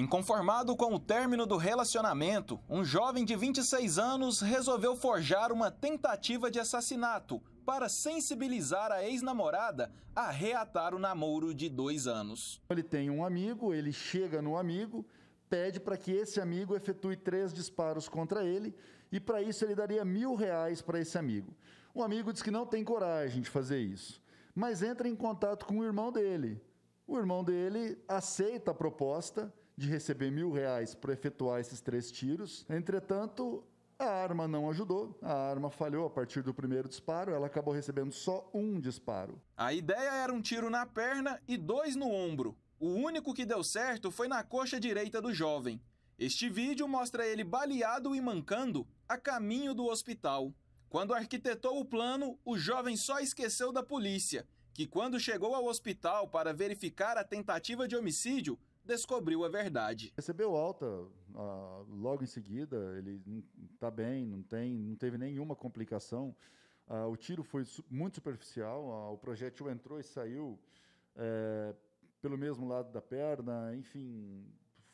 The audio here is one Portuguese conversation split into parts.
Inconformado com o término do relacionamento, um jovem de 26 anos resolveu forjar uma tentativa de assassinato para sensibilizar a ex-namorada a reatar o namoro de dois anos. Ele tem um amigo, ele chega no amigo, pede para que esse amigo efetue três disparos contra ele e para isso ele daria mil reais para esse amigo. O amigo diz que não tem coragem de fazer isso, mas entra em contato com o irmão dele. O irmão dele aceita a proposta de receber mil reais para efetuar esses três tiros. Entretanto, a arma não ajudou, a arma falhou a partir do primeiro disparo, ela acabou recebendo só um disparo. A ideia era um tiro na perna e dois no ombro. O único que deu certo foi na coxa direita do jovem. Este vídeo mostra ele baleado e mancando a caminho do hospital. Quando arquitetou o plano, o jovem só esqueceu da polícia, que quando chegou ao hospital para verificar a tentativa de homicídio, descobriu a verdade. Recebeu alta uh, logo em seguida, ele está bem, não, tem, não teve nenhuma complicação. Uh, o tiro foi su muito superficial, uh, o projétil entrou e saiu é, pelo mesmo lado da perna, enfim,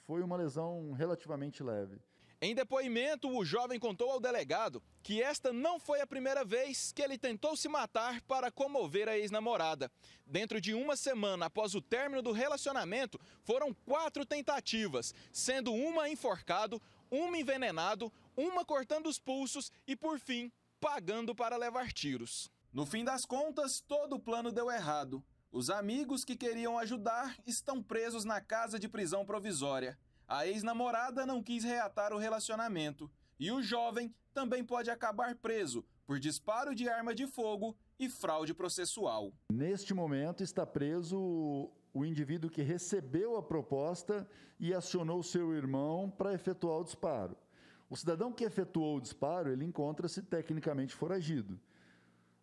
foi uma lesão relativamente leve. Em depoimento, o jovem contou ao delegado que esta não foi a primeira vez que ele tentou se matar para comover a ex-namorada. Dentro de uma semana após o término do relacionamento, foram quatro tentativas, sendo uma enforcado, uma envenenado, uma cortando os pulsos e, por fim, pagando para levar tiros. No fim das contas, todo o plano deu errado. Os amigos que queriam ajudar estão presos na casa de prisão provisória. A ex-namorada não quis reatar o relacionamento e o jovem também pode acabar preso por disparo de arma de fogo e fraude processual. Neste momento está preso o indivíduo que recebeu a proposta e acionou seu irmão para efetuar o disparo. O cidadão que efetuou o disparo, ele encontra-se tecnicamente foragido.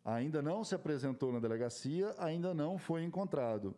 Ainda não se apresentou na delegacia, ainda não foi encontrado.